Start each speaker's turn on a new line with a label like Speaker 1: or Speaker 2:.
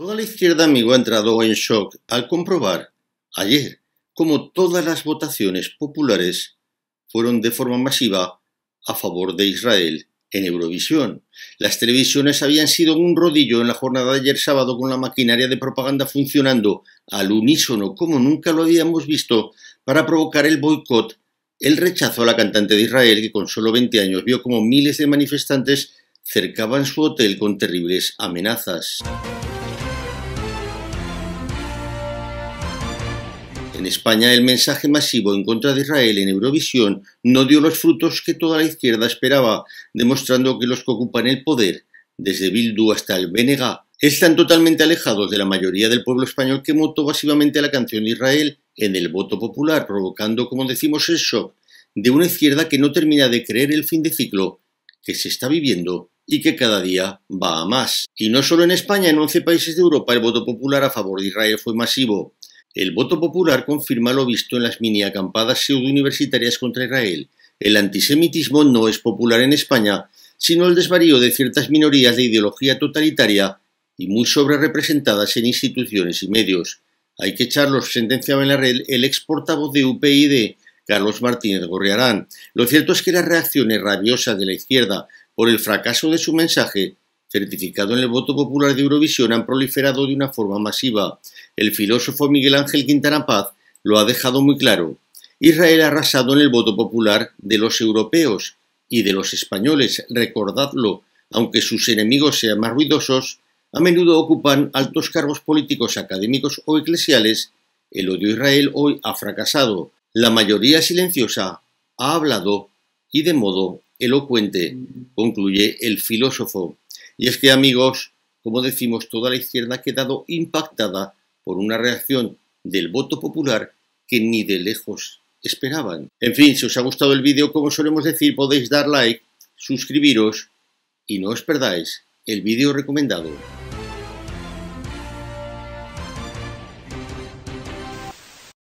Speaker 1: Toda la izquierda amigo ha entrado en shock al comprobar, ayer, como todas las votaciones populares fueron de forma masiva a favor de Israel en Eurovisión. Las televisiones habían sido un rodillo en la jornada de ayer sábado con la maquinaria de propaganda funcionando al unísono como nunca lo habíamos visto para provocar el boicot, el rechazo a la cantante de Israel que con solo 20 años vio como miles de manifestantes cercaban su hotel con terribles amenazas. En España el mensaje masivo en contra de Israel en Eurovisión no dio los frutos que toda la izquierda esperaba, demostrando que los que ocupan el poder, desde Bildu hasta el Benega, están totalmente alejados de la mayoría del pueblo español que votó masivamente la canción de Israel en el voto popular, provocando, como decimos, el shock de una izquierda que no termina de creer el fin de ciclo que se está viviendo y que cada día va a más. Y no solo en España, en 11 países de Europa el voto popular a favor de Israel fue masivo. El voto popular confirma lo visto en las miniacampadas pseudouniversitarias contra Israel. El antisemitismo no es popular en España, sino el desvarío de ciertas minorías de ideología totalitaria y muy sobrerepresentadas en instituciones y medios. Hay que echarlos, sentenciaba en la red el ex portavoz de UPyD, Carlos Martínez Gorriarán. Lo cierto es que las reacciones rabiosas de la izquierda por el fracaso de su mensaje certificado en el voto popular de Eurovisión han proliferado de una forma masiva. El filósofo Miguel Ángel Quintana Paz lo ha dejado muy claro. Israel ha arrasado en el voto popular de los europeos y de los españoles, recordadlo, aunque sus enemigos sean más ruidosos, a menudo ocupan altos cargos políticos, académicos o eclesiales, el odio a Israel hoy ha fracasado. La mayoría silenciosa ha hablado y de modo elocuente, concluye el filósofo. Y es que, amigos, como decimos, toda la izquierda ha quedado impactada por una reacción del voto popular que ni de lejos esperaban. En fin, si os ha gustado el vídeo, como solemos decir, podéis dar like, suscribiros y no os perdáis el vídeo recomendado.